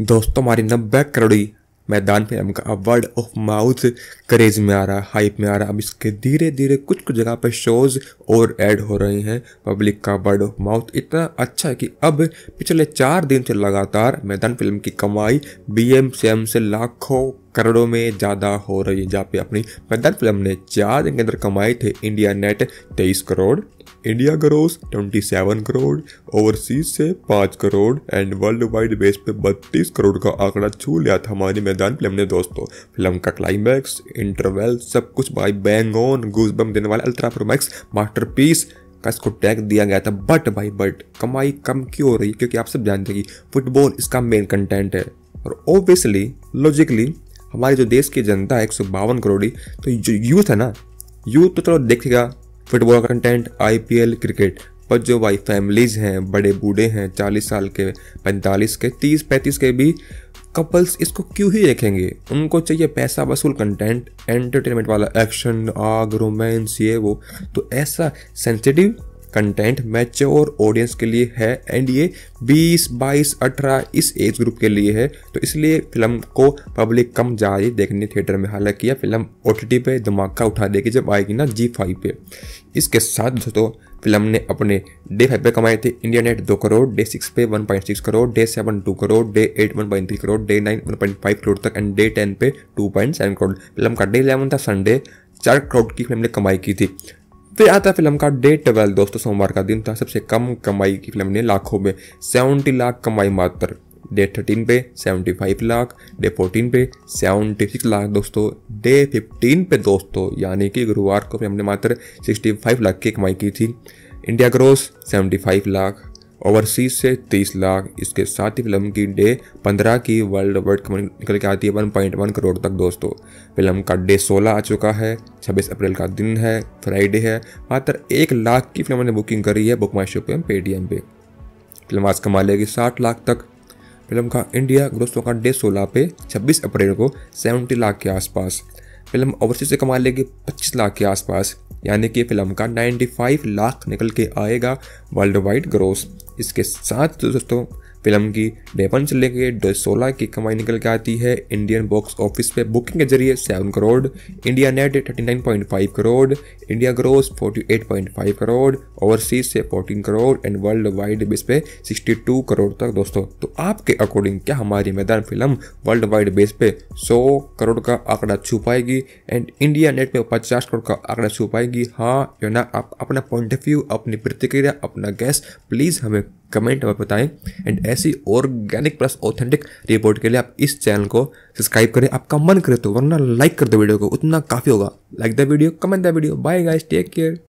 दोस्तों हमारी नब्बे करोड़ी मैदान फिल्म का वर्ड ऑफ माउथ क्रेज में आ रहा है हाइप में आ रहा है अब इसके धीरे धीरे कुछ कुछ जगह पर शोज और ऐड हो रहे हैं पब्लिक का वर्ड ऑफ माउथ इतना अच्छा है कि अब पिछले चार दिन से लगातार मैदान फिल्म की कमाई बी एम से लाखों करोड़ों में ज़्यादा हो रही है जहाँ पे अपनी पैदल फिल्म ने चार दिन के अंदर कमाए थे इंडिया नेट तेईस crore India gross 27 crore overseas से 5 crore and world wide base पे 32 करोड़ का आंकड़ा छू लिया था हमारी मैदान फिल्म ने दोस्तों फिल्म का क्लाइमैक्स इंटरवेल सब कुछ भाई बैंग ऑन बम देने वाला अल्ट्रा प्रोमैक्स पीस का इसको टैग दिया गया था बट भाई बट कमाई कम क्यों हो रही है क्योंकि आप सब जानते हैं कि फुटबॉल इसका मेन कंटेंट है और ओबियसली लॉजिकली हमारे जो देश की जनता है एक करोड़ी तो जो यूथ है ना यूथ तो चलो देखेगा फुटबॉल का कंटेंट आई क्रिकेट पर जो भाई फैमिलीज हैं बड़े बूढ़े हैं चालीस साल के पैंतालीस के तीस पैंतीस के भी कपल्स इसको क्यों ही देखेंगे उनको चाहिए पैसा वसूल कंटेंट एंटरटेनमेंट वाला एक्शन आग रोमांस ये वो तो ऐसा सेंसिटिव कंटेंट मैच्योर ऑडियंस के लिए है एंड ये 20, 22, 18 इस एज ग्रुप के लिए है तो इसलिए फिल्म को पब्लिक कम जा रही देखने थिएटर में हालांकि यह फिल्म ओ पे धमाका उठा देगी जब आएगी ना जी फाइव पे इसके साथ दोस्तों फिल्म ने अपने डे फाइव पे कमाए थे इंडिया नेट दो करोड़ डे सिक्स पे one point six crore day seven two crore day eight one point three crore day nine one point five crore तक एंड डे टेन पे two point seven crore film का डे इलेवन था Sunday चार करोड़ की फिल्म ने कमाई की थी फिर तो आता है फिल्म का डेट ट्वेल्व दोस्तों सोमवार का दिन था सबसे कम कमाई की फिल्म ने लाखों में सेवेंटी लाख कमाई मात्र डे थर्टीन पे seventy five lakh day fourteen पे सेवेंटी सिक्स लाख दोस्तों डे फिफ्टीन पे दोस्तों यानी कि गुरुवार को फिल्म ने मात्र सिक्सटी फाइव लाख की कमाई की थी India gross seventy five lakh overseas से 30 लाख इसके साथ ही फिल्म की डे 15 की वर्ल्ड वाइड निकल के आती है 1.1 करोड़ तक दोस्तों फिल्म का डे 16 आ चुका है 26 अप्रैल का दिन है फ्राइडे है मात्र एक लाख की फिल्म ने बुकिंग करी है बुक माई शो पे पेटीएम पे फिल्म आज कमा लेगी साठ लाख तक फिल्म का इंडिया ग्रोस का डे 16 पे 26 अप्रैल को 70 लाख के आसपास फिल्म ओवरसीज से कमा लेगी 25 लाख के आसपास यानी कि फिल्म का 95 लाख निकल के आएगा वर्ल्ड वाइड ग्रोस इसके साथ दोस्तों फिल्म की बेपन से लेकर दो सोलह की कमाई निकल के आती है इंडियन बॉक्स ऑफिस पे बुकिंग के जरिए seven crore India net thirty nine point five crore India gross forty eight point five crore overseas से fourteen crore and world wide base पे सिक्सटी टू करोड़ तक दोस्तों तो आपके अकॉर्डिंग क्या हमारी मैदान फिल्म वर्ल्ड वाइड बेस पे सौ करोड़ का आंकड़ा छू पाएगी एंड इंडिया नेट पे पचास करोड़ का आंकड़ा छू पाएगी हाँ या ना आप अपना पॉइंट ऑफ व्यू अपनी प्रतिक्रिया अपना गैस प्लीज़ हमें कमेंट में बताएं एंड ऐसी ऑर्गेनिक प्लस ऑथेंटिक रिपोर्ट के लिए आप इस चैनल को सब्सक्राइब करें आपका मन करे तो वरना लाइक कर दो वीडियो को उतना काफ़ी होगा like the video comment the video bye guys take care